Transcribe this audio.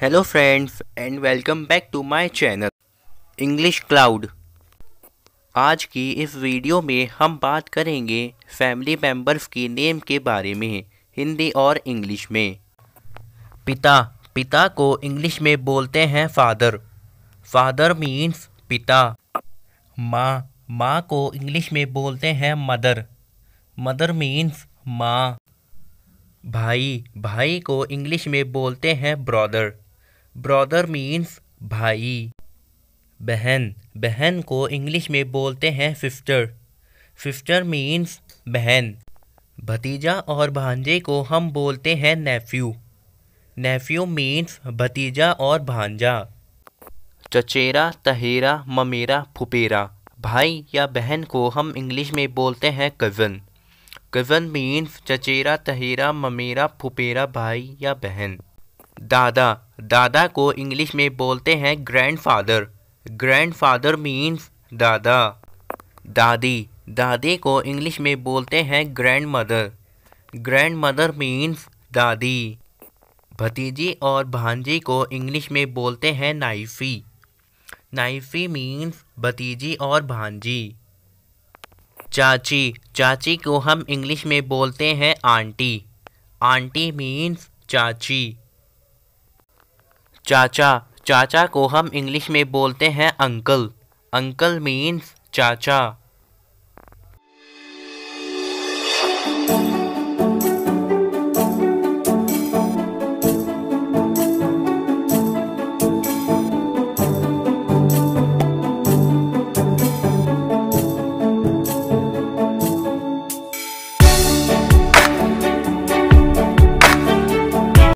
hello friends and welcome back to my channel English cloud आज की इस video में हम बात करेंगे फैमिली मेंबर्स के नेम के बारे में हिंदी और इंग्लिश में पिता पिता को इंग्लिश में बोलते हैं फादर फादर मीन्स पिता माँ माँ को इंग्लिश में बोलते हैं मदर मदर मीन्स माँ भाई भाई को इंग्लिश में बोलते हैं ब्रदर ब्रदर मीन्स भाई बहन बहन को इंग्लिश में बोलते हैं सिस्टर सिस्टर मीन्स बहन भतीजा और भांजे को हम बोलते हैं नेफ्यू नेफ्यू मीन्स भतीजा और भांजा चचेरा तहेरा ममेरा फुपेरा भाई या बहन को हम इंग्लिश में बोलते हैं कज़न कज़न मीन्स चचेरा तहेरा ममेरा फुपेरा भाई या बहन दादा दादा को इंग्लिश में बोलते हैं ग्रैंडफादर ग्रैंडफादर मीन्स दादा दादी दादी को इंग्लिश में बोलते हैं grandmother grandmother means दादी भतीजी और भांजी को इंग्लिश में बोलते हैं नाइफी नाइफी मीन्स भतीजी और भांजी चाची चाची को हम इंग्लिश में बोलते हैं आंटी आंटी मीन्स चाची चाचा चाचा को हम इंग्लिश में बोलते हैं अंकल अंकल मीन्स चाचा